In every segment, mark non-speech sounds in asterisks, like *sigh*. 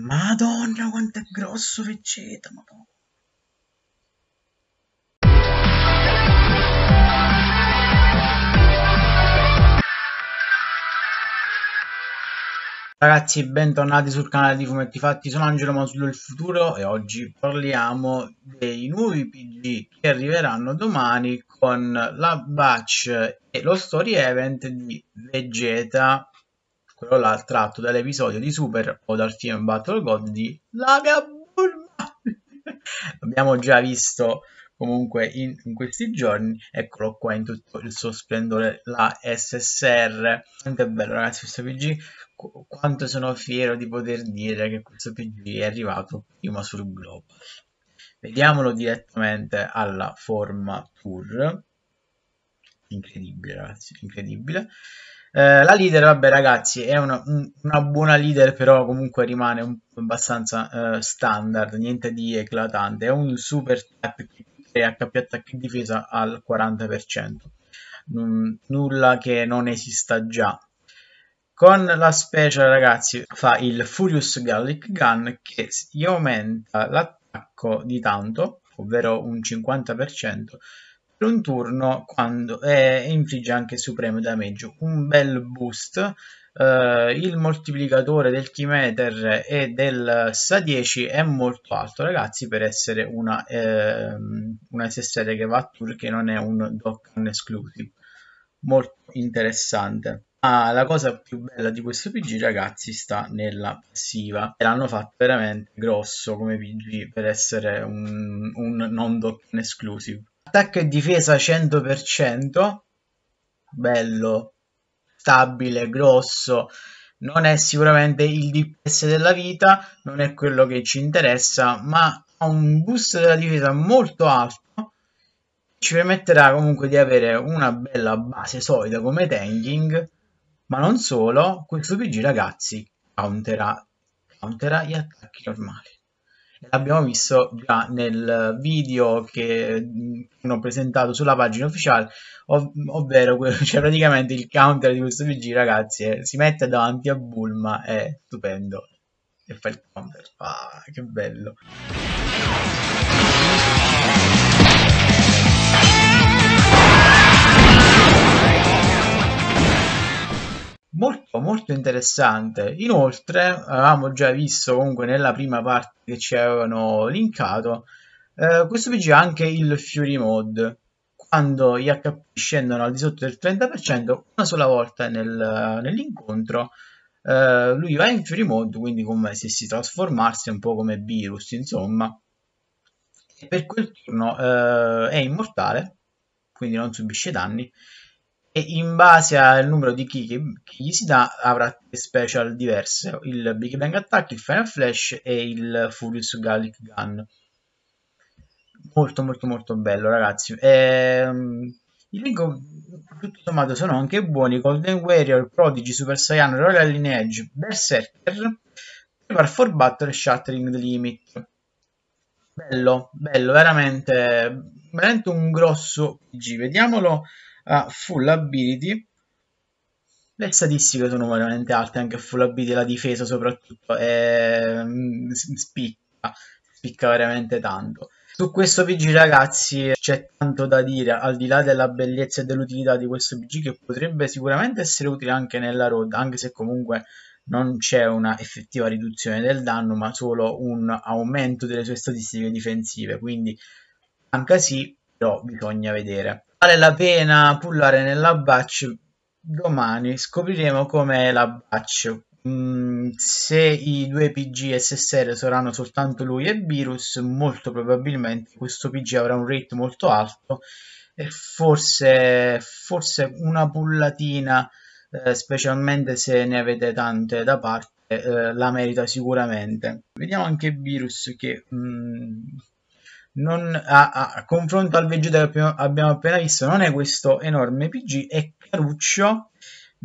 Madonna quanto è grosso Vegeta, madonna. Ragazzi, bentornati sul canale di Fumetti Fatti, sono Angelo Masullo il Futuro e oggi parliamo dei nuovi PG che arriveranno domani con la batch e lo story event di Vegeta quello là tratto dall'episodio di Super o dal film Battle God di Laga Bulma. *laughs* Abbiamo già visto comunque in, in, questi giorni, eccolo qua in tutto il suo splendore, la SSR. Quanto è bello ragazzi questo PG, Qu- quanto sono fiero di poter dire che questo PG è arrivato prima sul globo. Vediamolo direttamente alla forma tour. Incredibile ragazzi, incredibile. Eh, la leader, vabbè ragazzi, è una, una, buona leader, però comunque rimane un, abbastanza eh, standard, niente di eclatante. È un super tap che crea HP e difesa al 40%, N nulla che non esista già. Con la special, ragazzi, fa il Furious Gallic Gun che gli aumenta l'attacco di tanto, ovvero un 50%, un turno quando, e eh, infligge anche supremo damage. Un bel boost. Eh, il moltiplicatore del keymeter e del SA10 è molto alto, ragazzi, per essere una, eh, una SSR che va a tour che non è un Dokkan exclusive. Molto interessante. Ah, la cosa più bella di questo PG, ragazzi, sta nella passiva. L'hanno fatto veramente grosso come PG per essere un, un non dock exclusive attacco e difesa 100%, bello, stabile, grosso, non è sicuramente il DPS della vita, non è quello che ci interessa, ma ha un boost della difesa molto alto, ci permetterà comunque di avere una bella base solida come tanking, ma non solo, questo PG ragazzi countera, countera gli attacchi normali l'abbiamo visto già nel video che ho presentato sulla pagina ufficiale, ov ovvero *laughs* cioè praticamente il counter di questo PG, ragazzi, eh, si mette davanti a Bulma, è stupendo, e fa il counter, ah, che bello. molto interessante. Inoltre, avevamo già visto comunque nella prima parte che ci avevano linkato, eh, questo PG ha anche il Fury Mode. Quando gli HP scendono al di sotto del 30%, una sola volta nel, nell'incontro, eh, lui va in Fury Mode, quindi come se si trasformasse un po' come Virus, insomma. E per quel turno eh, è immortale, quindi non subisce danni e in base al numero di key che, che gli si dà avrà special diverse, il Big Bang Attack, il Final Flash e il Furious Gallic Gun. Molto molto molto bello ragazzi. Ehm, il link tutto sommato sono anche buoni Golden Warrior, Prodigy, Super Saiyan, Royal Lineage, Berserker, Prepare for Battle e Shattering the Limit. Bello, bello, veramente, veramente un grosso PG. Vediamolo a ah, full ability le statistiche sono veramente alte anche a full ability la difesa soprattutto è... Mm, spicca spicca veramente tanto su questo PG ragazzi c'è tanto da dire, al di là della bellezza e dell'utilità di questo PG che potrebbe sicuramente essere utile anche nella road, anche se comunque non c'è una effettiva riduzione del danno, ma solo un aumento delle sue statistiche difensive, quindi anche sì, però bisogna vedere. Vale la pena pullare nella batch domani scopriremo com'è la batch mm, se i due PG SSR saranno soltanto lui e Virus molto probabilmente questo PG avrà un rate molto alto e forse, forse una pullatina eh, specialmente se ne avete tante da parte eh, la merita sicuramente vediamo anche Virus che mm, non, a, a, confronto al Vegeta che abbiamo, appena visto, non è questo enorme PG, è Caruccio,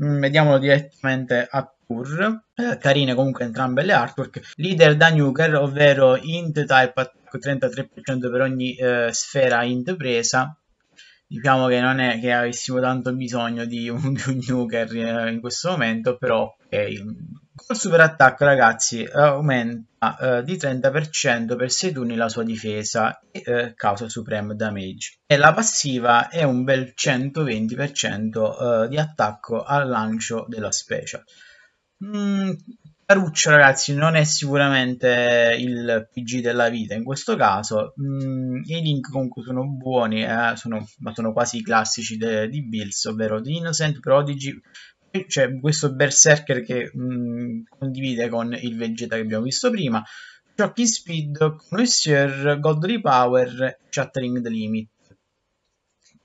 mm, vediamolo direttamente a tour, eh, carine comunque entrambe le artwork, leader da nuker, ovvero int type attacco 33% per ogni eh, sfera int presa, diciamo che non è che avessimo tanto bisogno di un, di un nuker eh, in questo momento, però ok, Col superattacco, ragazzi, eh, aumenta eh, di 30% per 6 turni la sua difesa e eh, causa supreme damage. E la passiva è un bel 120% eh, di attacco al lancio della special. Mm, Caruccio, ragazzi, non è sicuramente il PG della vita in questo caso. Mm, I link comunque sono buoni, eh, sono, ma sono quasi i classici de, di Bills, ovvero The Innocent, Prodigy, c'è questo berserker che mh, mm, condivide con il Vegeta che abbiamo visto prima, Shocking Speed, Connoisseur, Godly Power, Shattering the Limit.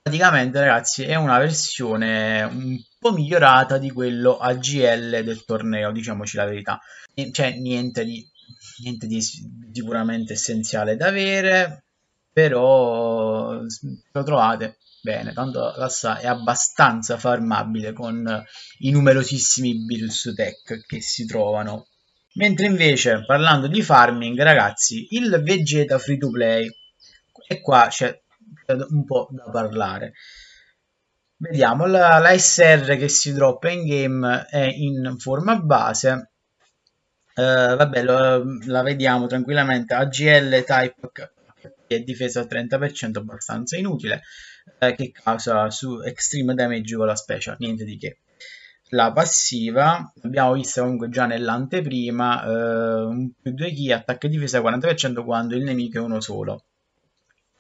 Praticamente ragazzi è una versione un po' migliorata di quello AGL del torneo, diciamoci la verità. Cioè niente di, niente di sicuramente essenziale da avere, però lo trovate bene, tanto l'assa è abbastanza farmabile con eh, i numerosissimi builds tech che si trovano. Mentre invece, parlando di farming, ragazzi, il Vegeta free to play, e qua c'è un po' da parlare. Vediamo, la, la SR che si droppa in game è in forma base, Uh, vabbè, lo, la vediamo tranquillamente. AGL Type e difesa al 30% abbastanza inutile, eh, che causa su extreme damage con la special, niente di che. La passiva, l'abbiamo vista comunque già nell'anteprima, eh, un più 2 key, attacca e difesa al 40% quando il nemico è uno solo.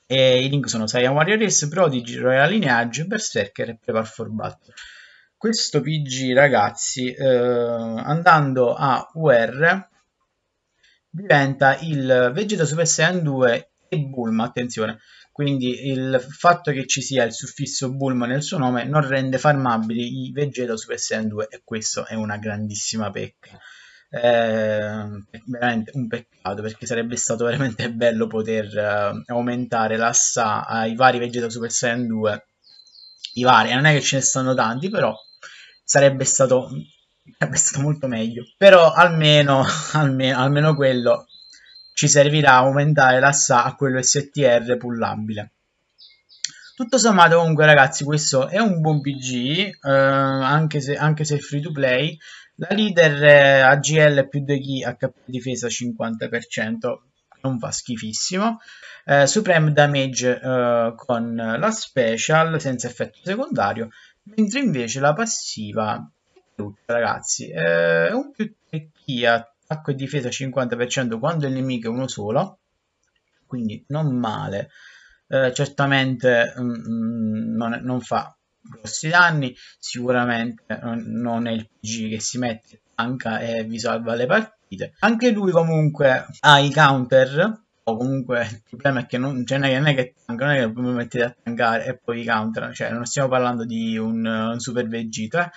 E I link sono Saiyan Warrior Race, Prodigy, Royal Lineage, Berserker e Prepar for Battle. Questo PG, ragazzi, eh, andando a UR, diventa il Vegeta Super Saiyan 2 e Bulma, attenzione. Quindi il fatto che ci sia il suffisso Bulma nel suo nome non rende farmabili i Vegeta Super Saiyan 2 e questo è una grandissima pecca. Eh, veramente un peccato perché sarebbe stato veramente bello poter eh, aumentare l'assa ai vari Vegeta Super Saiyan 2 i vari, non è che ce ne stanno tanti però sarebbe stato sarebbe stato molto meglio. Però almeno, *laughs* almeno, almeno quello ci servirà a aumentare l'assa a quello STR pullabile. Tutto sommato comunque ragazzi questo è un buon PG, eh, anche, se, anche se free to play, la leader eh, AGL più 2 key HP difesa 50%, non fa schifissimo. Eh, Supreme Damage eh, con la special senza effetto secondario, mentre invece la passiva ragazzi, eh, è un più 3 key a attacco e difesa 50% quando il nemico è uno solo, quindi non male. Eh, certamente mm, mm non, non, fa grossi danni, sicuramente non è il PG che si mette tanca e eh, vi salva le partite. Anche lui comunque ha i counter, o comunque il problema è che non, cioè, non è che tanca, non è che lo mettete a tankare e poi i counter, cioè non stiamo parlando di un, un super Vegeta,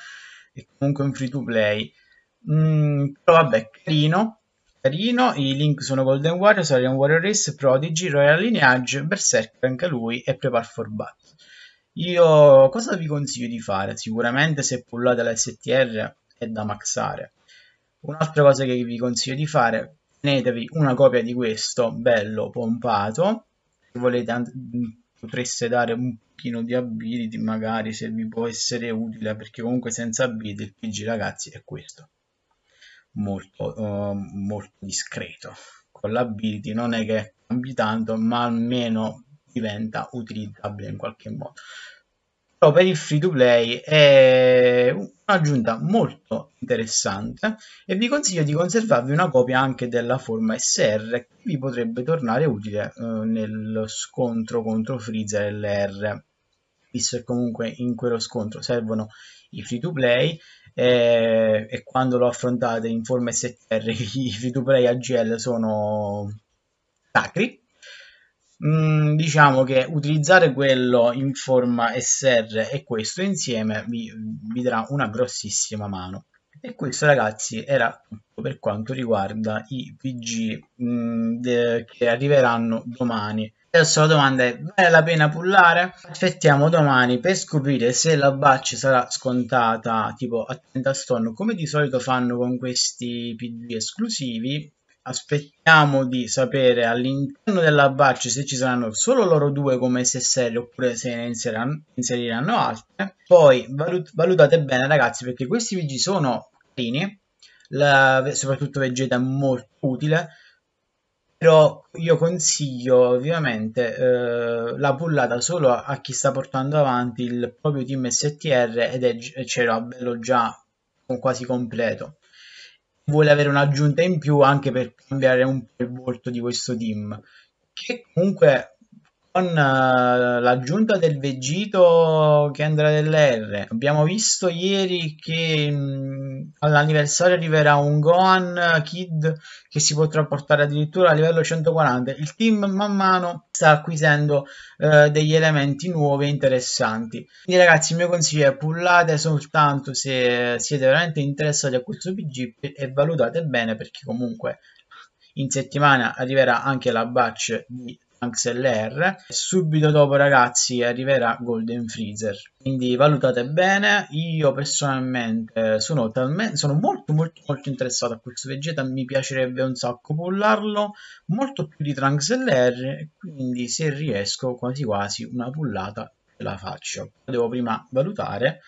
eh? è comunque un free to play Mm, però vabbè, carino. Carino, i link sono Golden Warrior, Sorian Warrior Race, Prodigy, Royal Lineage, Berserk, anche lui e Prepare for Battle. Io cosa vi consiglio di fare? Sicuramente se pullate la STR è da maxare. Un'altra cosa che vi consiglio di fare, tenetevi una copia di questo, bello pompato, se volete mm, potreste dare un pochino di ability magari se vi può essere utile, perché comunque senza ability il PG ragazzi è questo molto, uh, molto discreto. Con l'ability non è che cambi tanto, ma almeno diventa utilizzabile in qualche modo. Però per il free to play è un'aggiunta molto interessante e vi consiglio di conservarvi una copia anche della forma SR che vi potrebbe tornare utile eh, nel scontro contro Freezer LR visto che comunque in quello scontro servono i free to play e, e quando lo affrontate in forma STR *laughs* i free to play AGL sono sacri. Mm, diciamo che utilizzare quello in forma SR e questo insieme vi, vi darà una grossissima mano. E questo ragazzi era tutto per quanto riguarda i PG mh, mm, de, che arriveranno domani adesso la domanda è, vale la pena pullare? Aspettiamo domani per scoprire se la batch sarà scontata tipo a 30 stone come di solito fanno con questi pd esclusivi. Aspettiamo di sapere all'interno della batch se ci saranno solo loro due come SSL oppure se ne inseriranno, inseriranno altre. Poi valut valutate bene ragazzi perché questi PG sono carini, la, soprattutto Vegeta è molto utile però io consiglio ovviamente eh, la pullata solo a, a, chi sta portando avanti il proprio team STR ed è c'era bello già quasi completo vuole avere un'aggiunta in più anche per cambiare un po' il volto di questo team che comunque con eh, l'aggiunta del veggito che andrà dell'R. Abbiamo visto ieri che mm, all'anniversario arriverà un Gohan Kid che si potrà portare addirittura a livello 140. Il team man mano sta acquisendo uh, degli elementi nuovi e interessanti. Quindi ragazzi il mio consiglio è pullate soltanto se siete veramente interessati a questo PG e valutate bene perché comunque in settimana arriverà anche la batch di XLR. Subito dopo, ragazzi, arriverà Golden Freezer. Quindi valutate bene. Io personalmente eh, sono, sono molto, molto, molto interessato a questo Vegeta. Mi piacerebbe un sacco pullarlo, molto più di Trunks LR. Quindi, se riesco, quasi quasi una pullata la faccio. Devo prima valutare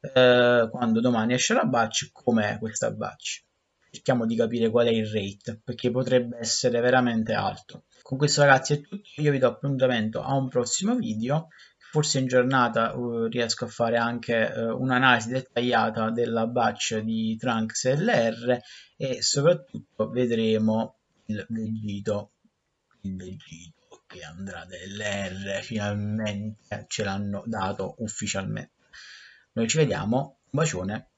eh, quando domani esce la batch com'è questa batch cerchiamo di capire qual è il rate perché potrebbe essere veramente alto con questo ragazzi è tutto io vi do appuntamento a un prossimo video forse in giornata uh, riesco a fare anche uh, un'analisi dettagliata della batch di Trunks LR e soprattutto vedremo il Vegito il Vegito che andrà dell'R finalmente ce l'hanno dato ufficialmente noi ci vediamo un bacione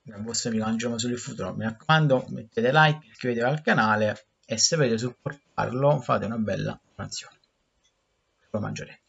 dal vostro amico Angelo sul futuro mi raccomando mettete like iscrivetevi al canale e se volete supportarlo fate una bella donazione. Lo mangerete.